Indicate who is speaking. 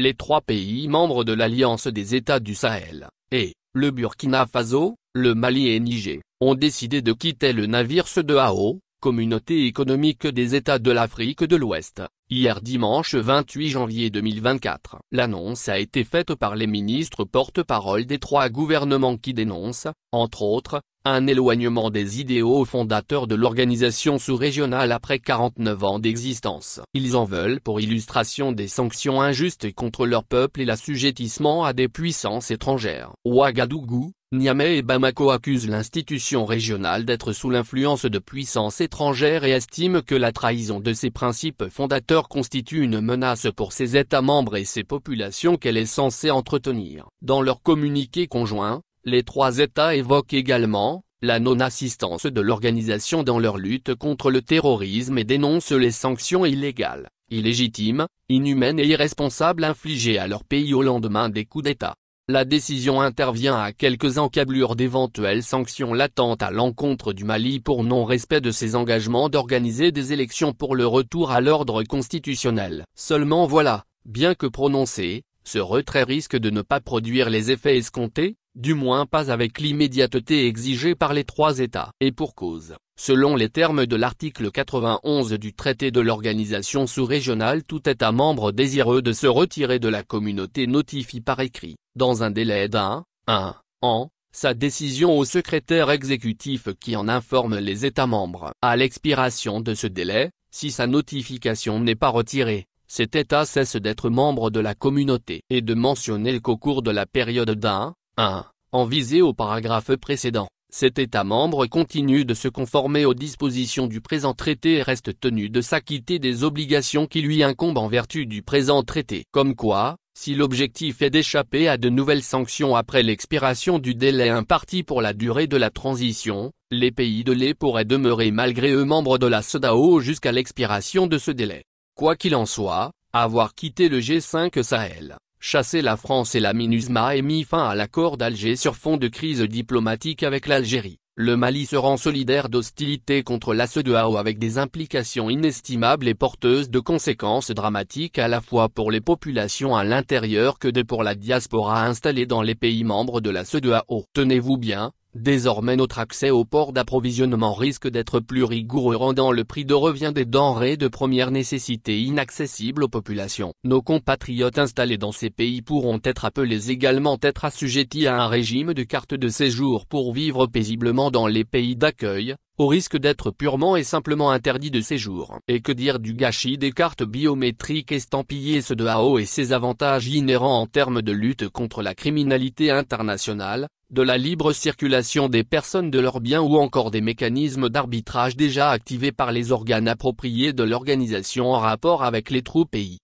Speaker 1: les trois pays membres de l'Alliance des États du Sahel, et, le Burkina Faso, le Mali et Niger, ont décidé de quitter le navire AO. Communauté économique des États de l'Afrique de l'Ouest, hier dimanche 28 janvier 2024. L'annonce a été faite par les ministres porte-parole des trois gouvernements qui dénoncent, entre autres, un éloignement des idéaux fondateurs de l'organisation sous-régionale après 49 ans d'existence. Ils en veulent pour illustration des sanctions injustes contre leur peuple et l'assujettissement à des puissances étrangères. Ouagadougou, Niamey et Bamako accusent l'institution régionale d'être sous l'influence de puissances étrangères et estiment que la trahison de ses principes fondateurs constitue une menace pour ses États membres et ses populations qu'elle est censée entretenir. Dans leur communiqué conjoint, les trois États évoquent également, la non-assistance de l'organisation dans leur lutte contre le terrorisme et dénoncent les sanctions illégales, illégitimes, inhumaines et irresponsables infligées à leur pays au lendemain des coups d'État. La décision intervient à quelques encablures d'éventuelles sanctions latentes à l'encontre du Mali pour non-respect de ses engagements d'organiser des élections pour le retour à l'ordre constitutionnel. Seulement voilà, bien que prononcé, ce retrait risque de ne pas produire les effets escomptés, du moins pas avec l'immédiateté exigée par les trois États. Et pour cause, Selon les termes de l'article 91 du traité de l'organisation sous-régionale tout État membre désireux de se retirer de la communauté notifie par écrit, dans un délai d'un, un, an, sa décision au secrétaire exécutif qui en informe les États membres. À l'expiration de ce délai, si sa notification n'est pas retirée, cet État cesse d'être membre de la communauté et de mentionner qu'au cours de la période d'un, en visée au paragraphe précédent, cet État membre continue de se conformer aux dispositions du présent traité et reste tenu de s'acquitter des obligations qui lui incombent en vertu du présent traité. Comme quoi, si l'objectif est d'échapper à de nouvelles sanctions après l'expiration du délai imparti pour la durée de la transition, les pays de l'E pourraient demeurer malgré eux membres de la SEDAO jusqu'à l'expiration de ce délai. Quoi qu'il en soit, avoir quitté le G5 Sahel Chasser la France et la MINUSMA et mis fin à l'accord d'Alger sur fond de crise diplomatique avec l'Algérie. Le Mali se rend solidaire d'hostilité contre la CEDEAO avec des implications inestimables et porteuses de conséquences dramatiques à la fois pour les populations à l'intérieur que de pour la diaspora installée dans les pays membres de la CEDEAO. Tenez-vous bien, Désormais notre accès aux ports d'approvisionnement risque d'être plus rigoureux rendant le prix de revient des denrées de première nécessité inaccessible aux populations. Nos compatriotes installés dans ces pays pourront être appelés également être assujettis à un régime de carte de séjour pour vivre paisiblement dans les pays d'accueil, au risque d'être purement et simplement interdit de séjour. Et que dire du gâchis des cartes biométriques estampillées ce de AO et ses avantages inhérents en termes de lutte contre la criminalité internationale, de la libre circulation des personnes de leurs biens ou encore des mécanismes d'arbitrage déjà activés par les organes appropriés de l'organisation en rapport avec les troupes pays.